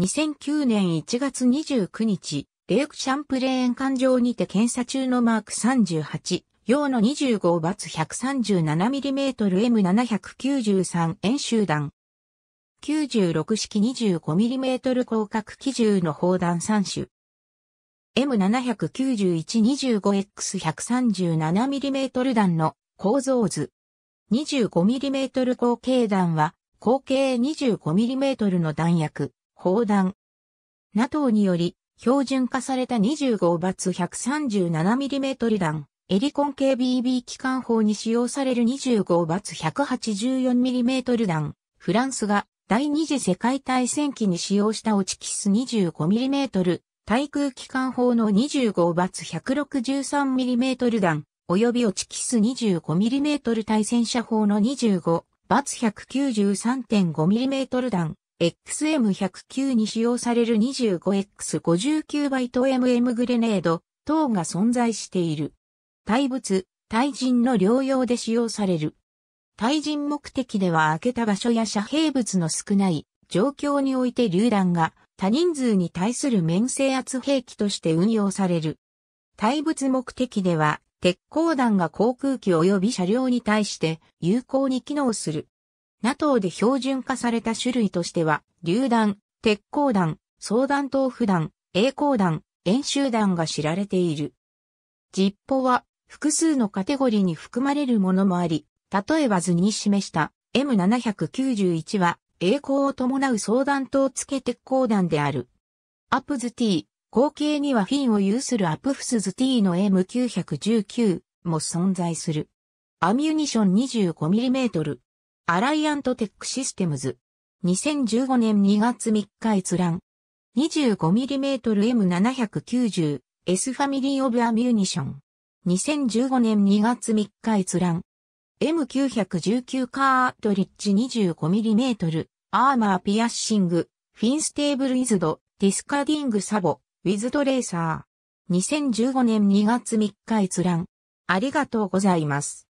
2009年1月29日、レークシャンプレーン環状にて検査中のマーク38、用の25バツ 137mm M793 円集団。96式 25mm 広角機銃の砲弾3種。M791-25X137mm 弾の構造図。25mm 口径弾は、口径 25mm の弾薬。砲弾。NATO により、標準化された25バ 137mm 弾、エリコン系 BB 機関砲に使用される25バ 184mm 弾、フランスが第二次世界大戦期に使用したオチキス 25mm、対空機関砲の25バ 163mm 弾、及びオチキス 25mm 対戦車砲の25バ 193.5mm 弾、XM109 に使用される 25X59 バイト MM グレネード等が存在している。対物、対人の療養で使用される。対人目的では開けた場所や遮蔽物の少ない状況において榴弾が多人数に対する面制圧兵器として運用される。対物目的では鉄鋼弾が航空機及び車両に対して有効に機能する。NATO で標準化された種類としては、榴弾、鉄鋼弾、相弾豆腐弾、栄光弾、演習弾が知られている。実歩は複数のカテゴリーに含まれるものもあり、例えば図に示した M791 は栄光を伴う相談灯付け鉄鋼弾である。アプズ T、後継にはフィンを有するアプフスズ T の M919 も存在する。アミュニション 25mm、アライアントテックシステムズ。2015年2月3日閲覧。25mmM790 S ファミリーオブアミューニション。2015年2月3日閲覧。M919 カートリッジ 25mm アーマーピアッシングフィンステーブルイズドディスカーディングサボウィズドレーサー。2015年2月3日閲覧。ありがとうございます。